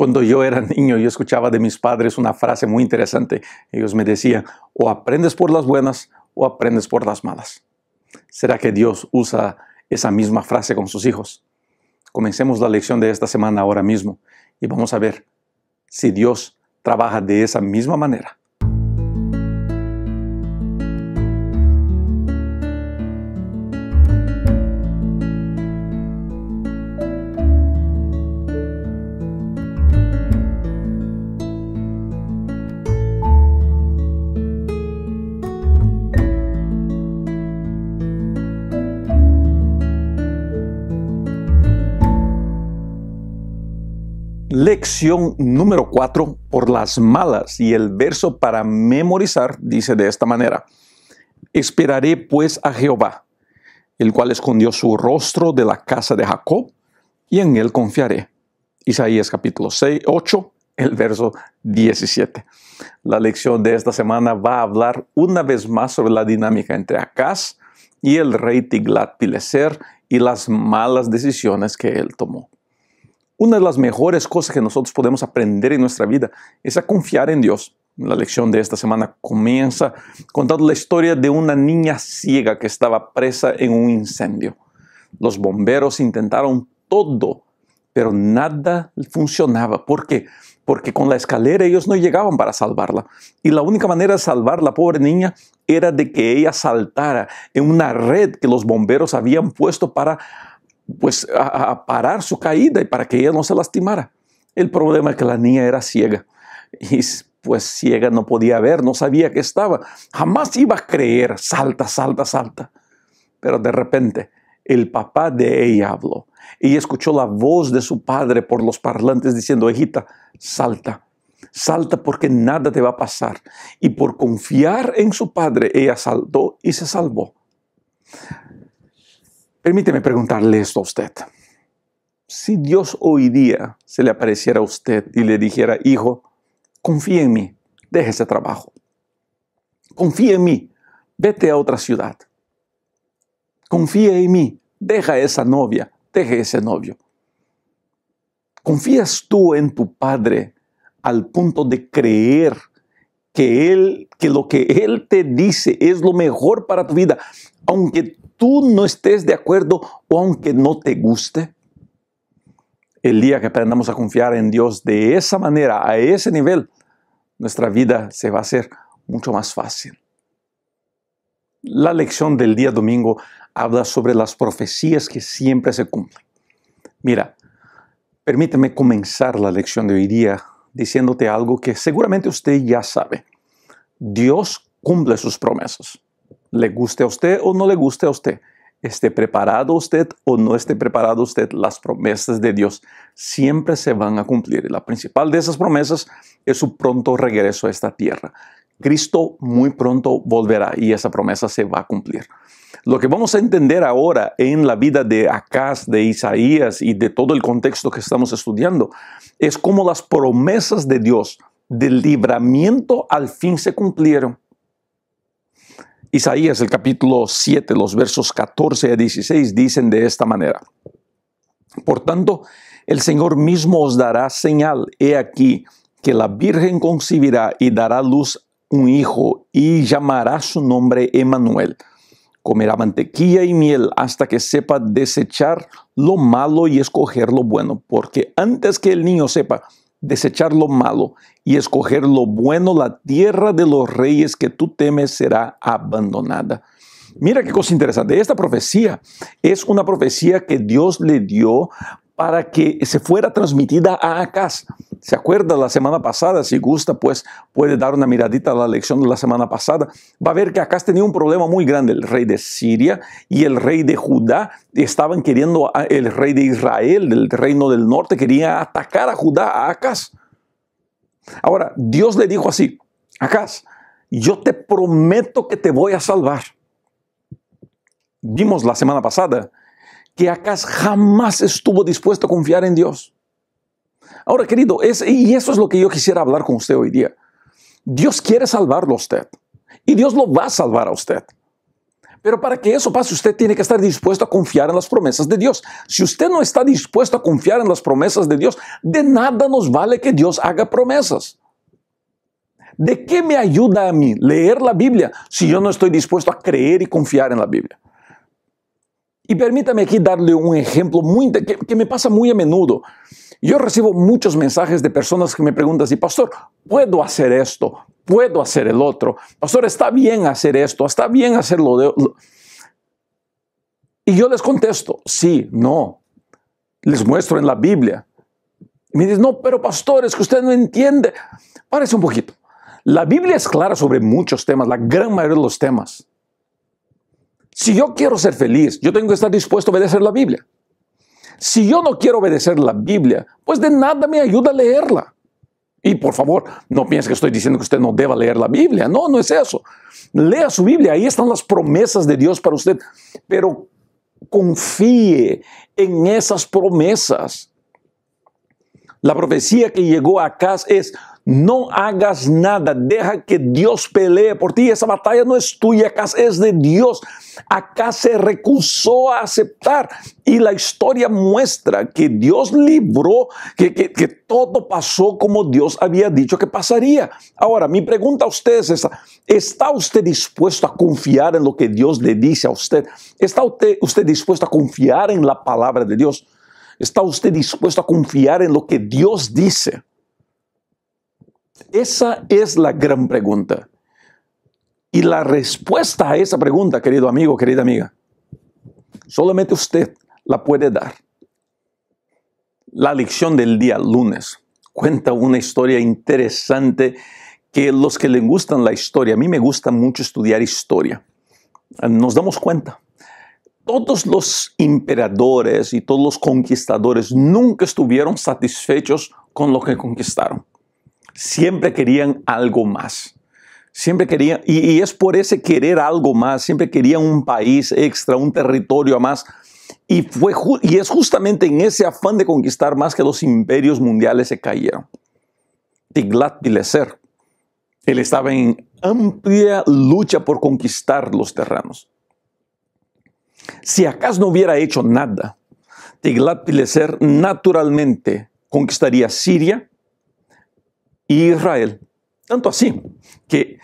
Cuando yo era niño, yo escuchaba de mis padres una frase muy interesante. Ellos me decían, o aprendes por las buenas o aprendes por las malas. ¿Será que Dios usa esa misma frase con sus hijos? Comencemos la lección de esta semana ahora mismo y vamos a ver si Dios trabaja de esa misma manera Lección número 4 por las malas y el verso para memorizar dice de esta manera, esperaré pues a Jehová, el cual escondió su rostro de la casa de Jacob, y en él confiaré. Isaías capítulo 6, 8, el verso 17. La lección de esta semana va a hablar una vez más sobre la dinámica entre Acaz y el rey tiglat y las malas decisiones que él tomó. Una de las mejores cosas que nosotros podemos aprender en nuestra vida es a confiar en Dios. La lección de esta semana comienza contando la historia de una niña ciega que estaba presa en un incendio. Los bomberos intentaron todo, pero nada funcionaba. ¿Por qué? Porque con la escalera ellos no llegaban para salvarla. Y la única manera de salvar la pobre niña era de que ella saltara en una red que los bomberos habían puesto para pues a, parar su caída y para que ella no se lastimara. El problema es que la niña era ciega y pues ciega no podía ver, no sabía que estaba. Jamás iba a creer, salta, salta, salta. Pero de repente el papá de ella habló. y escuchó la voz de su padre por los parlantes diciendo, hijita, salta, salta porque nada te va a pasar. Y por confiar en su padre, ella saltó y se salvó. Permíteme preguntarle esto a usted. Si Dios hoy día se le apareciera a usted y le dijera, hijo, confía en mí, deje ese trabajo. Confía en mí, vete a otra ciudad. Confía en mí, deja esa novia, deje ese novio. ¿Confías tú en tu Padre al punto de creer que Él, que lo que Él te dice es lo mejor para tu vida, aunque tú no estés de acuerdo o aunque no te guste. El día que aprendamos a confiar en Dios de esa manera, a ese nivel, nuestra vida se va a hacer mucho más fácil. La lección del día domingo habla sobre las profecías que siempre se cumplen. Mira, permíteme comenzar la lección de hoy día diciéndote algo que seguramente usted ya sabe. Dios cumple sus promesas le guste a usted o no le guste a usted, esté preparado usted o no esté preparado usted, las promesas de Dios siempre se van a cumplir. Y la principal de esas promesas es su pronto regreso a esta tierra. Cristo muy pronto volverá y esa promesa se va a cumplir. Lo que vamos a entender ahora en la vida de Acaz, de Isaías y de todo el contexto que estamos estudiando es cómo las promesas de Dios del libramiento al fin se cumplieron Isaías, el capítulo 7, los versos 14 a 16 dicen de esta manera. Por tanto, el Señor mismo os dará señal, he aquí, que la Virgen concibirá y dará luz un hijo y llamará su nombre Emmanuel. Comerá mantequilla y miel hasta que sepa desechar lo malo y escoger lo bueno, porque antes que el niño sepa desechar lo malo y escoger lo bueno, la tierra de los reyes que tú temes será abandonada. Mira qué cosa interesante. Esta profecía es una profecía que Dios le dio para que se fuera transmitida a Acas. ¿Se acuerda la semana pasada? Si gusta, pues puede dar una miradita a la lección de la semana pasada. Va a ver que Acas tenía un problema muy grande. El rey de Siria y el rey de Judá estaban queriendo, el rey de Israel, del reino del norte, quería atacar a Judá, a Acas. Ahora, Dios le dijo así, Acas, yo te prometo que te voy a salvar. Vimos la semana pasada que acaso jamás estuvo dispuesto a confiar en Dios. Ahora, querido, y eso es lo que yo quisiera hablar con usted hoy día. Dios quiere salvarlo a usted y Dios lo va a salvar a usted. Pero para que eso pase, usted tiene que estar dispuesto a confiar en las promesas de Dios. Si usted no está dispuesto a confiar en las promesas de Dios, de nada nos vale que Dios haga promesas. ¿De qué me ayuda a mí leer la Biblia si yo no estoy dispuesto a creer y confiar en la Biblia? Y permítame aquí darle un ejemplo muy, que, me pasa muy a menudo. Yo recibo muchos mensajes de personas que me preguntan si, pastor, ¿puedo hacer esto? ¿Puedo hacer el otro? Pastor, ¿está bien hacer esto? ¿Está bien hacer lo de...? Y yo les contesto, sí, no. Les muestro en la Biblia. Y me dicen, no, pero pastor, es que usted no entiende. Parece un poquito. La Biblia es clara sobre muchos temas, la gran mayoría de los temas. Si yo quiero ser feliz, yo tengo que estar dispuesto a obedecer la Biblia. Si yo no quiero obedecer la Biblia, pues de nada me ayuda a leerla. Y por favor, no piense que estoy diciendo que usted no deba leer la Biblia. No, no es eso. Lea su Biblia, ahí están las promesas de Dios para usted. Pero confíe en esas promesas. La profecía que llegó a casa es, no hagas nada, deja que Dios pelee por ti. Esa batalla no es tuya, acá es de Dios. Acá se recusó a aceptar y la historia muestra que Dios libró, que, todo pasó como Dios había dicho que pasaría. Ahora, mi pregunta a ustedes es, ¿está usted dispuesto a confiar en lo que Dios le dice a usted? ¿Está usted, usted dispuesto a confiar en la palabra de Dios? ¿Está usted dispuesto a confiar en lo que Dios dice? Esa es la gran pregunta. Y la respuesta a esa pregunta, querido amigo, querida amiga, solamente usted la puede dar. La lección del día lunes cuenta una historia interesante que los que les gustan la historia, a mí me gusta mucho estudiar historia, nos damos cuenta. Todos los emperadores y todos los conquistadores nunca estuvieron satisfechos con lo que conquistaron siempre querían algo más. Siempre querían, y, es por ese querer algo más, siempre querían un país extra, un territorio a más. Y, fue, y es justamente en ese afán de conquistar más que los imperios mundiales se cayeron. Tiglat-Pileser, él estaba en amplia lucha por conquistar los terrenos. Si acaso no hubiera hecho nada, Tiglat-Pileser naturalmente conquistaría Siria, y Israel. Tanto así que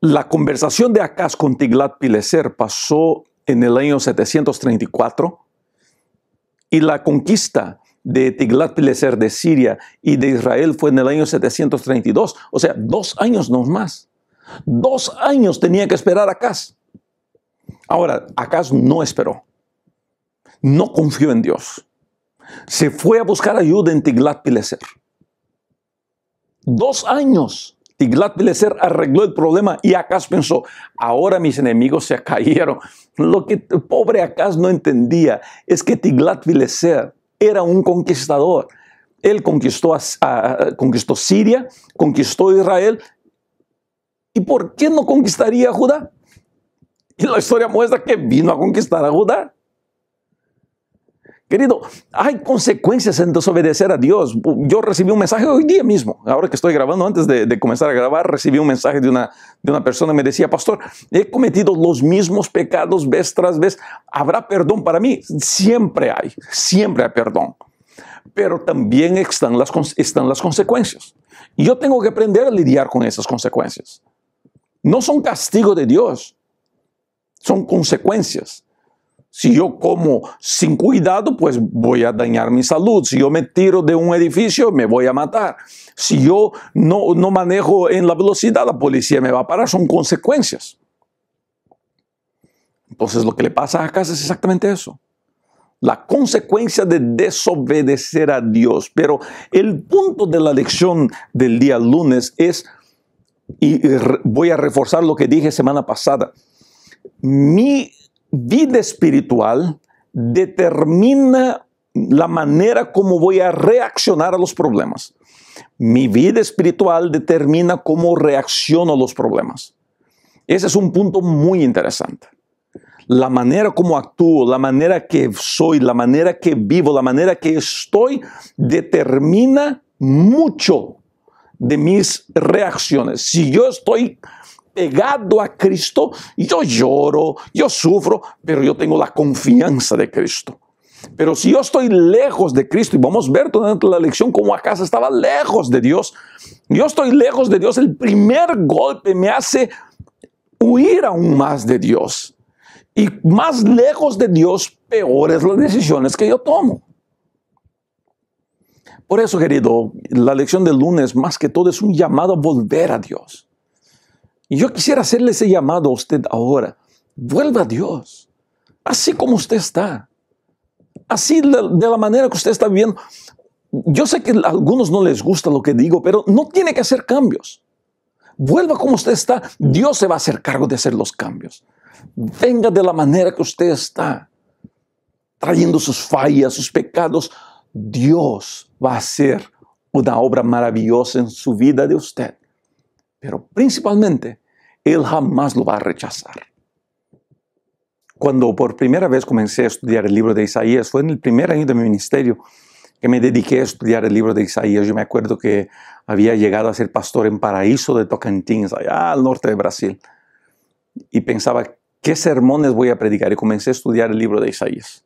la conversación de Acaz con Tiglat-Pileser pasó en el año 734 y la conquista de Tiglat-Pileser de Siria y de Israel fue en el año 732, o sea, dos años no más. Dos años tenía que esperar Acaz. Ahora, Acaz no esperó, no confió en Dios. Se fue a buscar ayuda en Tiglat-Pileser. Dos años. Tiglat Pileser arregló el problema y Acaz pensó, ahora mis enemigos se cayeron. Lo que el pobre Acaz no entendía es que Tiglat Pileser era un conquistador. Él conquistó, conquistó Siria, conquistó Israel. ¿Y por qué no conquistaría a Judá? Y la historia muestra que vino a conquistar a Judá. Querido, hay consecuencias en desobedecer a Dios. Yo recibí un mensaje hoy día mismo, ahora que estoy grabando, antes de, comenzar a grabar, recibí un mensaje de una, de una persona que me decía, pastor, he cometido los mismos pecados vez tras vez, ¿habrá perdón para mí? Siempre hay, siempre hay perdón. Pero también están las, están las consecuencias. Y yo tengo que aprender a lidiar con esas consecuencias. No son castigo de Dios, son consecuencias. Si yo como sin cuidado, pues voy a dañar mi salud. Si yo me tiro de un edificio, me voy a matar. Si yo no, no manejo en la velocidad, la policía me va a parar. Son consecuencias. Entonces lo que le pasa a casa es exactamente eso. La consecuencia de desobedecer a Dios. Pero el punto de la lección del día lunes es, y voy a reforzar lo que dije semana pasada, mi vida espiritual determina la manera como voy a reaccionar a los problemas. Mi vida espiritual determina cómo reacciono a los problemas. Ese es un punto muy interesante. La manera como actúo, la manera que soy, la manera que vivo, la manera que estoy, determina mucho de mis reacciones. Si yo estoy pegado a Cristo, yo lloro, yo sufro, pero yo tengo la confianza de Cristo. Pero si yo estoy lejos de Cristo, y vamos a ver durante la lección cómo Acaso estaba lejos de Dios, yo estoy lejos de Dios, el primer golpe me hace huir aún más de Dios. Y más lejos de Dios, peores las decisiones que yo tomo. Por eso, querido, la lección del lunes más que todo es un llamado a volver a Dios. Y yo quisiera hacerle ese llamado a usted ahora. Vuelva a Dios, así como usted está, así de la manera que usted está viviendo. Yo sé que a algunos no les gusta lo que digo, pero no tiene que hacer cambios. Vuelva como usted está. Dios se va a hacer cargo de hacer los cambios. Venga de la manera que usted está, trayendo sus fallas, sus pecados. Dios va a hacer una obra maravillosa en su vida de usted. Pero principalmente él jamás lo va a rechazar. Cuando por primera vez comencé a estudiar el libro de Isaías, fue en el primer año de mi ministerio que me dediqué a estudiar el libro de Isaías. Yo me acuerdo que había llegado a ser pastor en Paraíso de Tocantins, allá al norte de Brasil, y pensaba, ¿qué sermones voy a predicar? Y comencé a estudiar el libro de Isaías.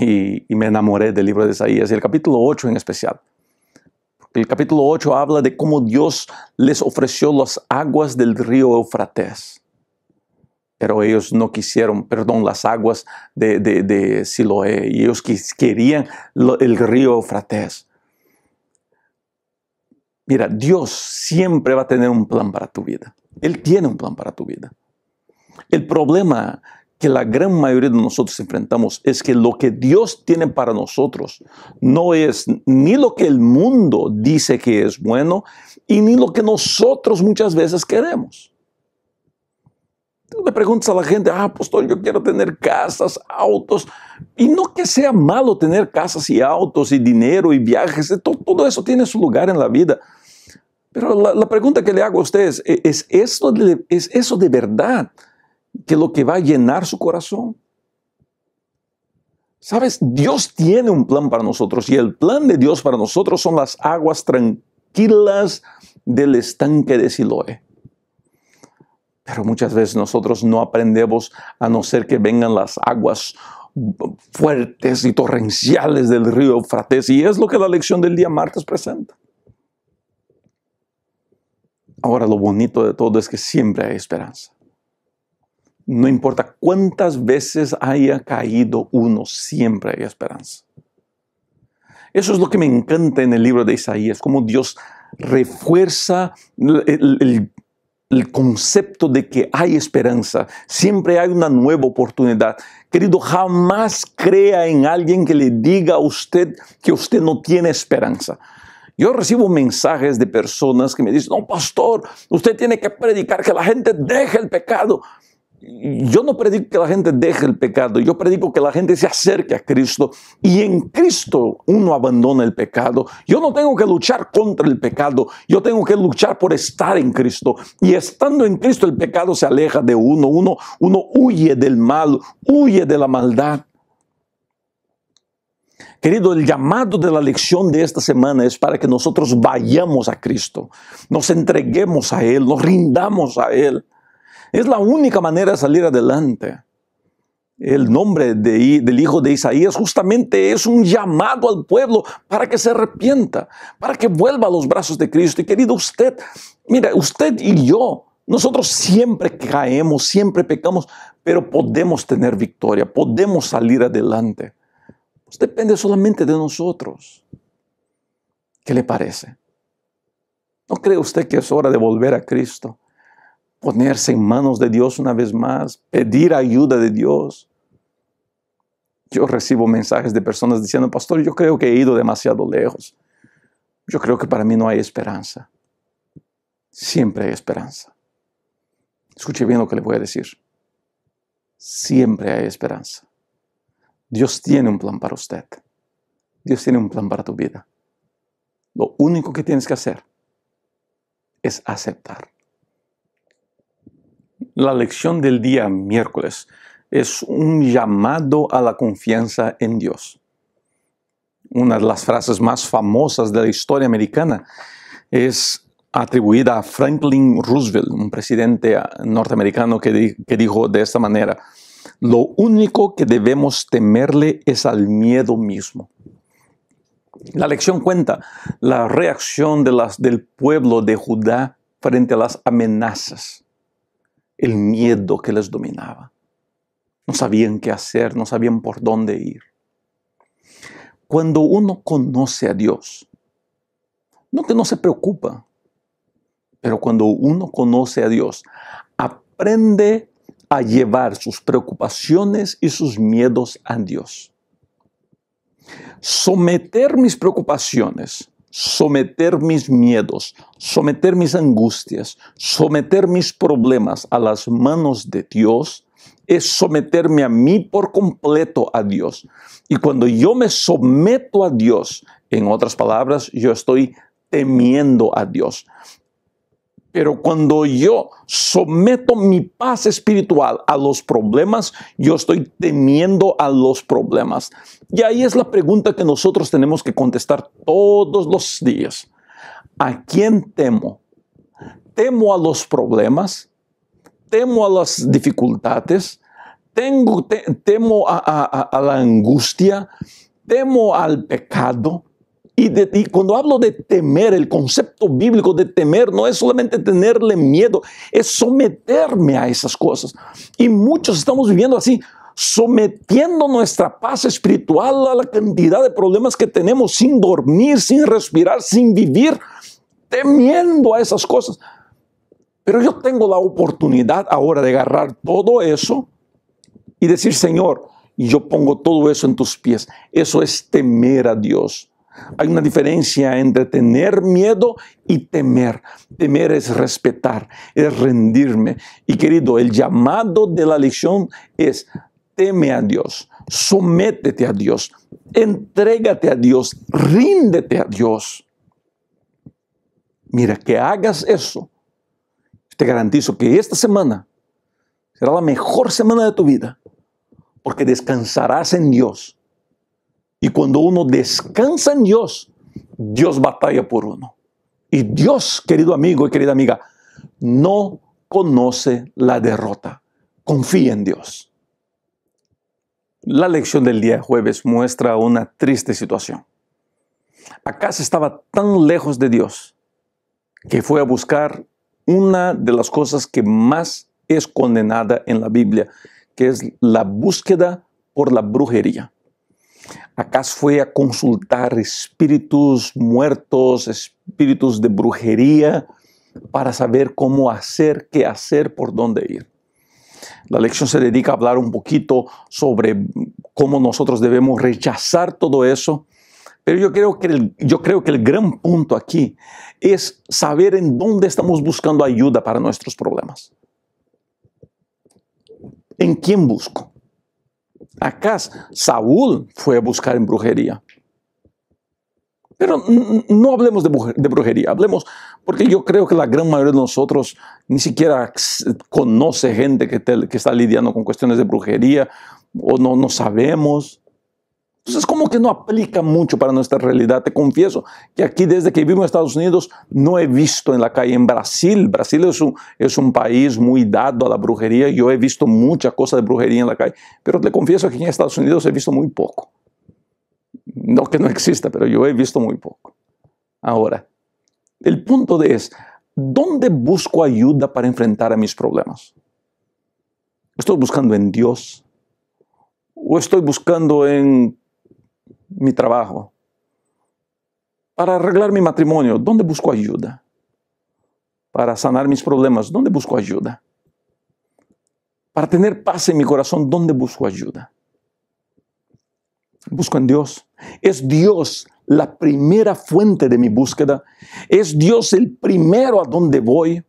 Y, me enamoré del libro de Isaías, y el capítulo 8 en especial. El capítulo 8 habla de cómo Dios les ofreció las aguas del río Eufrates, pero ellos no quisieron, perdón, las aguas de, Siloé, y ellos querían el río Eufrates. Mira, Dios siempre va a tener un plan para tu vida. Él tiene un plan para tu vida. El problema la gran mayoría de nosotros enfrentamos es que lo que Dios tiene para nosotros no es ni lo que el mundo dice que es bueno y ni lo que nosotros muchas veces queremos. Tú le preguntas a la gente, ah, Apóstol, yo quiero tener casas, autos, y no que sea malo tener casas y autos y dinero y viajes, eh, todo, eso tiene su lugar en la vida. Pero la, pregunta que le hago a ustedes, ¿es, ¿es, eso ¿es eso de verdad? que lo que va a llenar su corazón. Sabes, Dios tiene un plan para nosotros y el plan de Dios para nosotros son las aguas tranquilas del estanque de Siloé. Pero muchas veces nosotros no aprendemos a no ser que vengan las aguas fuertes y torrenciales del río Frates. Y es lo que la lección del día martes presenta. Ahora lo bonito de todo es que siempre hay esperanza. No importa cuántas veces haya caído uno, siempre hay esperanza. Eso es lo que me encanta en el libro de Isaías, cómo Dios refuerza el, concepto de que hay esperanza, siempre hay una nueva oportunidad. Querido, jamás crea en alguien que le diga a usted que usted no tiene esperanza. Yo recibo mensajes de personas que me dicen, no, pastor, usted tiene que predicar que la gente deje el pecado yo no predico que la gente deje el pecado, yo predico que la gente se acerque a Cristo y en Cristo uno abandona el pecado. Yo no tengo que luchar contra el pecado, yo tengo que luchar por estar en Cristo. Y estando en Cristo el pecado se aleja de uno, uno, uno huye del mal, huye de la maldad. Querido, el llamado de la lección de esta semana es para que nosotros vayamos a Cristo, nos entreguemos a Él, nos rindamos a Él. Es la única manera de salir adelante. El nombre del hijo de Isaías justamente es un llamado al pueblo para que se arrepienta, para que vuelva a los brazos de Cristo. Y querido usted, mira, usted y yo, nosotros siempre caemos, siempre pecamos, pero podemos tener victoria, podemos salir adelante. Pues depende solamente de nosotros. ¿Qué le parece? ¿No cree usted que es hora de volver a Cristo? ponerse en manos de Dios una vez más, pedir ayuda de Dios. Yo recibo mensajes de personas diciendo, pastor, yo creo que he ido demasiado lejos. Yo creo que para mí no hay esperanza. Siempre hay esperanza. Escuche bien lo que le voy a decir. Siempre hay esperanza. Dios tiene un plan para usted. Dios tiene un plan para tu vida. Lo único que tienes que hacer es aceptar. La lección del día miércoles es un llamado a la confianza en Dios. Una de las frases más famosas de la historia americana es atribuida a Franklin Roosevelt, un presidente ah, norteamericano que, que dijo de esta manera, lo único que debemos temerle es al miedo mismo. La lección cuenta la reacción de las, del pueblo de Judá frente a las amenazas el miedo que les dominaba. No sabían qué hacer, no sabían por dónde ir. Cuando uno conoce a Dios, no que no se preocupa, pero cuando uno conoce a Dios, aprende a llevar sus preocupaciones y sus miedos a Dios. Someter mis preocupaciones someter mis miedos, someter mis angustias, someter mis problemas a las manos de Dios, es someterme a mí por completo a Dios. Y cuando yo me someto a Dios, en otras palabras, yo estoy temiendo a Dios. Pero cuando yo someto mi paz espiritual a los problemas, yo estoy temiendo a los problemas. Y ahí es la pregunta que nosotros tenemos que contestar todos los días. ¿A quién temo? ¿Temo a los problemas? ¿Temo a las dificultades? ¿Temo a la angustia? ¿Temo al pecado? Y, cuando hablo de temer, el concepto bíblico de temer no es solamente tenerle miedo, es someterme a esas cosas. Y muchos estamos viviendo así, sometiendo nuestra paz espiritual a la cantidad de problemas que tenemos sin dormir, sin respirar, sin vivir, temiendo a esas cosas. Pero yo tengo la oportunidad ahora de agarrar todo eso y decir, Señor, yo pongo todo eso en tus pies. Eso es temer a Dios. Hay una diferencia entre tener miedo y temer. Temer es respetar, es rendirme. Y querido, el llamado de la lección es teme a Dios, sométete a Dios, entrégate a Dios, ríndete a Dios. Mira, que hagas eso. Te garantizo que esta semana será la mejor semana de tu vida, porque descansarás en Dios y cuando uno descansa en Dios, Dios batalla por uno. Y Dios, querido amigo y querida amiga, no conoce la derrota. Confía en Dios. La lección del día jueves muestra una triste situación. se estaba tan lejos de Dios que fue a buscar una de las cosas que más es condenada en la Biblia, que es la búsqueda por la brujería. Acas fue a consultar espíritus muertos, espíritus de brujería, para saber cómo hacer, qué hacer, por dónde ir. La lección se dedica a hablar un poquito sobre cómo nosotros debemos rechazar todo eso, pero yo creo que yo creo que el gran punto aquí es saber en dónde estamos buscando ayuda para nuestros problemas. ¿En quién busco? acá Saúl fue a buscar en brujería. Pero no hablemos de, brujería, hablemos, porque yo creo que la gran mayoría de nosotros ni siquiera conoce gente que, que está lidiando con cuestiones de brujería, o no, no sabemos. Entonces, pues como que no aplica mucho para nuestra realidad. Te confieso que aquí, desde que vivo en Estados Unidos, no he visto en la calle. En Brasil, Brasil es un, es un país muy dado a la brujería. Yo he visto mucha cosa de brujería en la calle. Pero te confieso que en Estados Unidos he visto muy poco. No que no exista, pero yo he visto muy poco. Ahora, el punto de es, ¿dónde busco ayuda para enfrentar a mis problemas? ¿Estoy buscando en Dios? ¿O estoy buscando en mi trabajo, para arreglar mi matrimonio, ¿dónde busco ayuda? Para sanar mis problemas, ¿dónde busco ayuda? Para tener paz en mi corazón, ¿dónde busco ayuda? Busco en Dios. Es Dios la primera fuente de mi búsqueda. Es Dios el primero a donde voy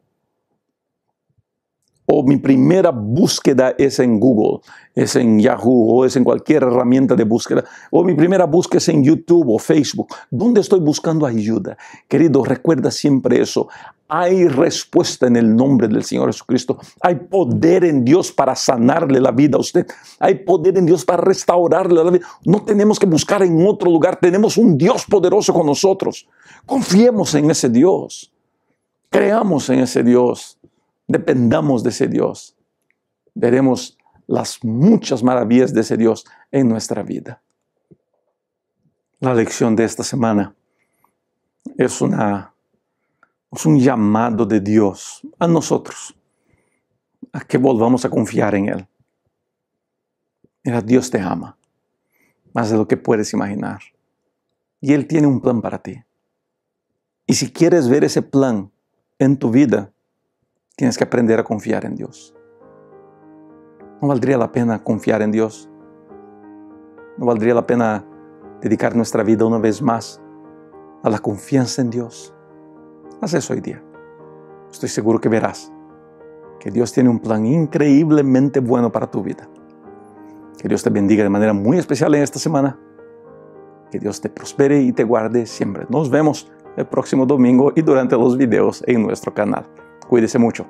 o mi primera búsqueda es en Google, es en Yahoo o es en cualquier herramienta de búsqueda, o mi primera búsqueda es en YouTube o Facebook, ¿dónde estoy buscando ayuda? Querido, recuerda siempre eso. Hay respuesta en el nombre del Señor Jesucristo. Hay poder en Dios para sanarle la vida a usted. Hay poder en Dios para restaurarle la vida. No tenemos que buscar en otro lugar. Tenemos un Dios poderoso con nosotros. Confiemos en ese Dios. Creamos en ese Dios dependamos de ese Dios, veremos las muchas maravillas de ese Dios en nuestra vida. La lección de esta semana es, una, es un llamado de Dios a nosotros, a que volvamos a confiar en Él. Mira, Dios te ama más de lo que puedes imaginar. Y Él tiene un plan para ti. Y si quieres ver ese plan en tu vida, Tienes que aprender a confiar en Dios. No valdría la pena confiar en Dios. No valdría la pena dedicar nuestra vida una vez más a la confianza en Dios. Haz eso hoy día. Estoy seguro que verás que Dios tiene un plan increíblemente bueno para tu vida. Que Dios te bendiga de manera muy especial en esta semana. Que Dios te prospere y te guarde siempre. Nos vemos el próximo domingo y durante los videos en nuestro canal. Cuídese mucho.